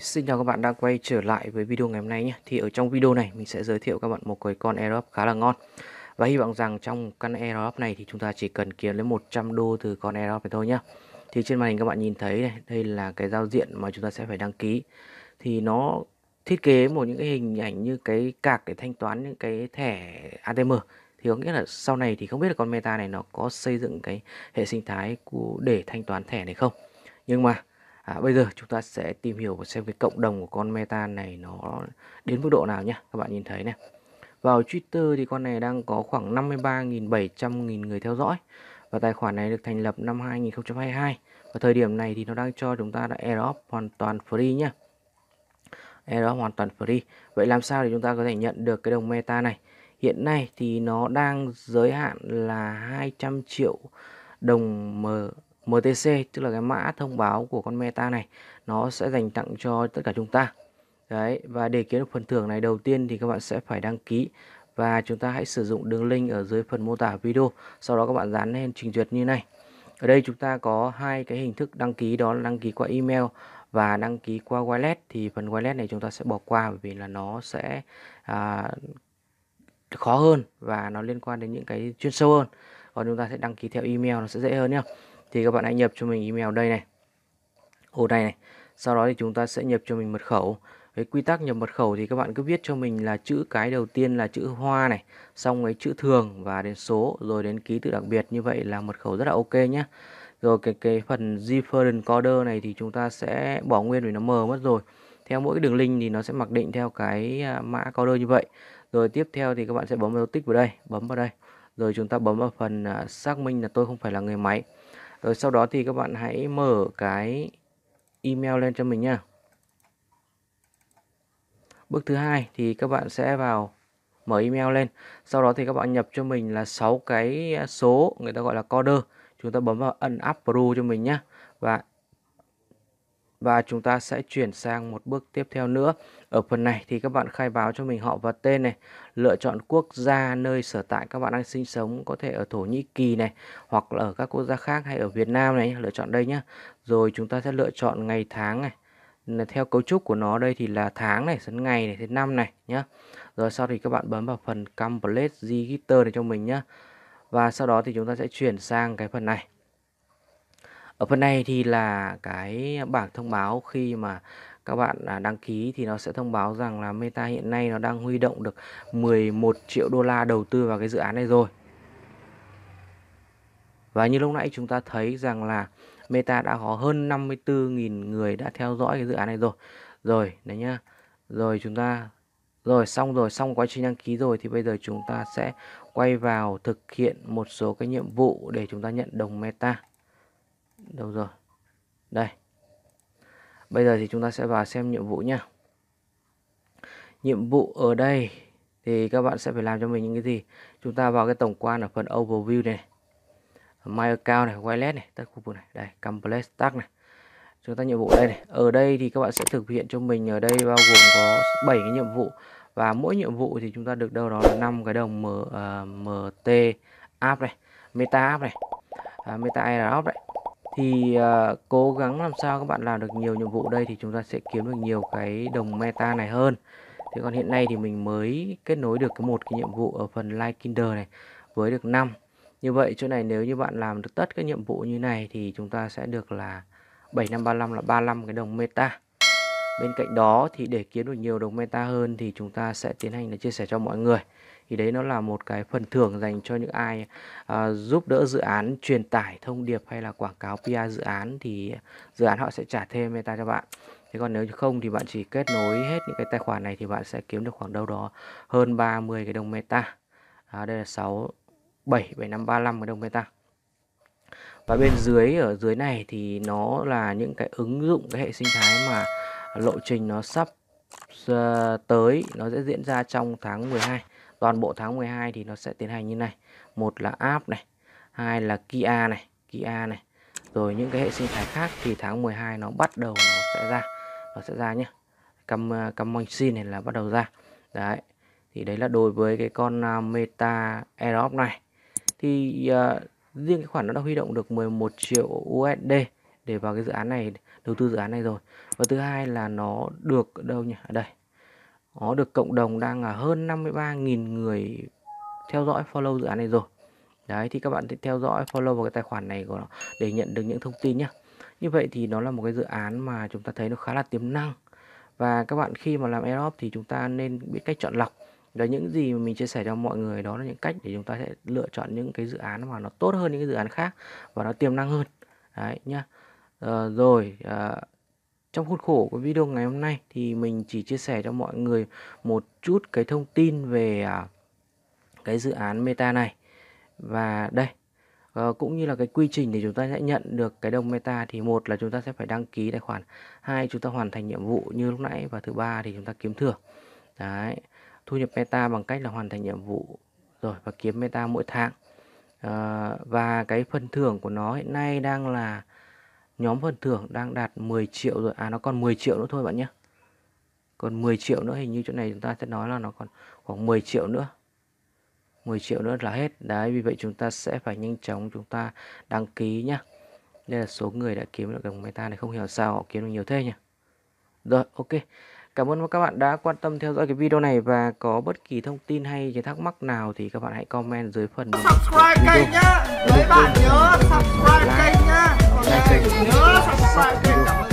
xin chào các bạn đã quay trở lại với video ngày hôm nay nhé Thì ở trong video này mình sẽ giới thiệu các bạn một cái con AirDrop khá là ngon Và hy vọng rằng trong căn AirDrop này thì chúng ta chỉ cần kiếm lấy 100 đô từ con AirDrop này thôi nhé Thì trên màn hình các bạn nhìn thấy này, đây là cái giao diện mà chúng ta sẽ phải đăng ký Thì nó thiết kế một những cái hình ảnh như cái cạc để thanh toán những cái thẻ ATM thì có nghĩa là sau này thì không biết là con meta này nó có xây dựng cái hệ sinh thái của để thanh toán thẻ này không nhưng mà À, bây giờ chúng ta sẽ tìm hiểu và xem cái cộng đồng của con meta này nó đến mức độ nào nhé. Các bạn nhìn thấy này. Vào Twitter thì con này đang có khoảng 53.700.000 người theo dõi. Và tài khoản này được thành lập năm 2022. Và thời điểm này thì nó đang cho chúng ta là airdrop hoàn toàn free nhé. Airdrop hoàn toàn free. Vậy làm sao để chúng ta có thể nhận được cái đồng meta này? Hiện nay thì nó đang giới hạn là 200 triệu đồng M MTC tức là cái mã thông báo của con meta này nó sẽ dành tặng cho tất cả chúng ta đấy và để kiếm được phần thưởng này đầu tiên thì các bạn sẽ phải đăng ký và chúng ta hãy sử dụng đường link ở dưới phần mô tả video sau đó các bạn dán lên trình duyệt như này ở đây chúng ta có hai cái hình thức đăng ký đó là đăng ký qua email và đăng ký qua wallet thì phần wallet này chúng ta sẽ bỏ qua bởi vì là nó sẽ à, khó hơn và nó liên quan đến những cái chuyên sâu hơn còn chúng ta sẽ đăng ký theo email nó sẽ dễ hơn nhá thì các bạn hãy nhập cho mình email đây này ô đây này sau đó thì chúng ta sẽ nhập cho mình mật khẩu cái quy tắc nhập mật khẩu thì các bạn cứ viết cho mình là chữ cái đầu tiên là chữ hoa này xong cái chữ thường và đến số rồi đến ký tự đặc biệt như vậy là mật khẩu rất là ok nhé rồi cái cái phần different coder này thì chúng ta sẽ bỏ nguyên vì nó mờ mất rồi theo mỗi đường link thì nó sẽ mặc định theo cái à, mã coder như vậy rồi tiếp theo thì các bạn sẽ bấm vào tích vào đây bấm vào đây rồi chúng ta bấm vào phần à, xác minh là tôi không phải là người máy rồi sau đó thì các bạn hãy mở cái email lên cho mình nha bước thứ hai thì các bạn sẽ vào mở email lên sau đó thì các bạn nhập cho mình là 6 cái số người ta gọi là coder chúng ta bấm vào ấn approve cho mình nhé và và chúng ta sẽ chuyển sang một bước tiếp theo nữa. Ở phần này thì các bạn khai báo cho mình họ và tên này, lựa chọn quốc gia nơi sở tại các bạn đang sinh sống, có thể ở Thổ Nhĩ Kỳ này hoặc là ở các quốc gia khác hay ở Việt Nam này, lựa chọn đây nhé Rồi chúng ta sẽ lựa chọn ngày tháng này. Theo cấu trúc của nó đây thì là tháng này, đến ngày này, thế năm này nhé Rồi sau thì các bạn bấm vào phần Complete Register này cho mình nhé Và sau đó thì chúng ta sẽ chuyển sang cái phần này ở phần này thì là cái bảng thông báo khi mà các bạn à, đăng ký thì nó sẽ thông báo rằng là Meta hiện nay nó đang huy động được 11 triệu đô la đầu tư vào cái dự án này rồi. Và như lúc nãy chúng ta thấy rằng là Meta đã có hơn 54.000 người đã theo dõi cái dự án này rồi. Rồi, đấy nhá. Rồi chúng ta rồi xong rồi, xong quá trình đăng ký rồi thì bây giờ chúng ta sẽ quay vào thực hiện một số cái nhiệm vụ để chúng ta nhận đồng Meta đâu rồi đây bây giờ thì chúng ta sẽ vào xem nhiệm vụ nhé nhiệm vụ ở đây thì các bạn sẽ phải làm cho mình những cái gì chúng ta vào cái tổng quan ở phần overview này my account này wallet này tất khu vực này đây complex tag này chúng ta nhiệm vụ đây này ở đây thì các bạn sẽ thực hiện cho mình ở đây bao gồm có 7 cái nhiệm vụ và mỗi nhiệm vụ thì chúng ta được đâu đó là 5 cái đồng M, uh, à, MT app này meta app này uh, meta air app này thì uh, cố gắng làm sao các bạn làm được nhiều nhiệm vụ đây thì chúng ta sẽ kiếm được nhiều cái đồng meta này hơn thế còn hiện nay thì mình mới kết nối được cái một cái nhiệm vụ ở phần like kinder này với được 5 như vậy chỗ này nếu như bạn làm được tất các nhiệm vụ như này thì chúng ta sẽ được là 7535 là 35 cái đồng meta Bên cạnh đó thì để kiếm được nhiều đồng meta hơn thì chúng ta sẽ tiến hành là chia sẻ cho mọi người. Thì đấy nó là một cái phần thưởng dành cho những ai à, giúp đỡ dự án truyền tải thông điệp hay là quảng cáo PR dự án thì dự án họ sẽ trả thêm meta cho bạn. Thế còn nếu không thì bạn chỉ kết nối hết những cái tài khoản này thì bạn sẽ kiếm được khoảng đâu đó hơn 30 cái đồng meta. À, đây là 6 7 7535 cái đồng meta và bên dưới ở dưới này thì nó là những cái ứng dụng cái hệ sinh thái mà lộ trình nó sắp ờ, tới nó sẽ diễn ra trong tháng 12 toàn bộ tháng 12 thì nó sẽ tiến hành như này một là app này hai là Kia này Kia này rồi những cái hệ sinh thái khác thì tháng 12 nó bắt đầu nó sẽ ra nó sẽ ra nhé cam ờ, cam xin này là bắt đầu ra đấy thì đấy là đối với cái con ờ, meta aerob này thì uh, riêng cái khoản nó đã huy động được 11 triệu USD để vào cái dự án này đầu tư dự án này rồi và thứ hai là nó được đâu nhỉ ở à, đây nó được cộng đồng đang là hơn 53.000 người theo dõi follow dự án này rồi đấy thì các bạn theo dõi follow vào cái tài khoản này của nó để nhận được những thông tin nhé như vậy thì nó là một cái dự án mà chúng ta thấy nó khá là tiềm năng và các bạn khi mà làm airdrop thì chúng ta nên biết cách chọn lọc đó những gì mà mình chia sẻ cho mọi người đó là những cách để chúng ta sẽ lựa chọn những cái dự án mà nó tốt hơn những cái dự án khác và nó tiềm năng hơn đấy nhá Uh, rồi uh, trong khuôn khổ của video ngày hôm nay thì mình chỉ chia sẻ cho mọi người một chút cái thông tin về uh, cái dự án Meta này và đây uh, cũng như là cái quy trình để chúng ta sẽ nhận được cái đồng Meta thì một là chúng ta sẽ phải đăng ký tài khoản hai chúng ta hoàn thành nhiệm vụ như lúc nãy và thứ ba thì chúng ta kiếm thưởng đấy thu nhập Meta bằng cách là hoàn thành nhiệm vụ rồi và kiếm Meta mỗi tháng uh, và cái phần thưởng của nó hiện nay đang là nhóm phần thưởng đang đạt 10 triệu rồi à nó còn 10 triệu nữa thôi bạn nhé còn 10 triệu nữa hình như chỗ này chúng ta sẽ nói là nó còn khoảng 10 triệu nữa 10 triệu nữa là hết đấy vì vậy chúng ta sẽ phải nhanh chóng chúng ta đăng ký nhá đây là số người đã kiếm được đồng meta này không hiểu sao họ kiếm được nhiều thế nhỉ rồi ok Cảm ơn các bạn đã quan tâm theo dõi cái video này và có bất kỳ thông tin hay cái thắc mắc nào thì các bạn hãy comment dưới phần subscribe kênh nhá. Mấy bạn nhớ subscribe kênh nhá. Okay. Nhớ subscribe kênh.